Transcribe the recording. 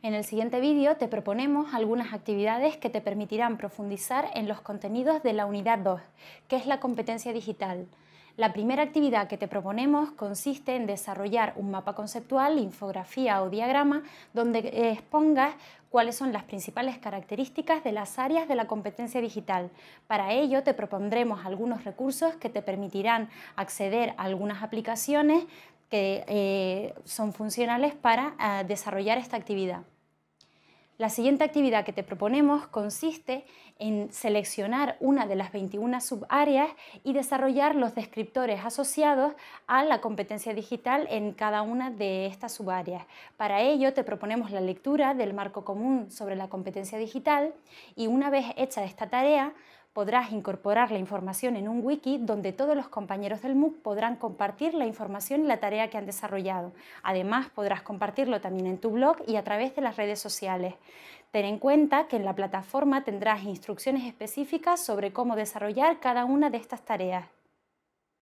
En el siguiente vídeo te proponemos algunas actividades que te permitirán profundizar en los contenidos de la unidad 2, que es la competencia digital. La primera actividad que te proponemos consiste en desarrollar un mapa conceptual, infografía o diagrama donde expongas cuáles son las principales características de las áreas de la competencia digital. Para ello te propondremos algunos recursos que te permitirán acceder a algunas aplicaciones que eh, son funcionales para ah, desarrollar esta actividad. La siguiente actividad que te proponemos consiste en seleccionar una de las 21 subáreas y desarrollar los descriptores asociados a la competencia digital en cada una de estas subáreas. Para ello te proponemos la lectura del marco común sobre la competencia digital y una vez hecha esta tarea podrás incorporar la información en un wiki donde todos los compañeros del MOOC podrán compartir la información y la tarea que han desarrollado. Además, podrás compartirlo también en tu blog y a través de las redes sociales. Ten en cuenta que en la plataforma tendrás instrucciones específicas sobre cómo desarrollar cada una de estas tareas.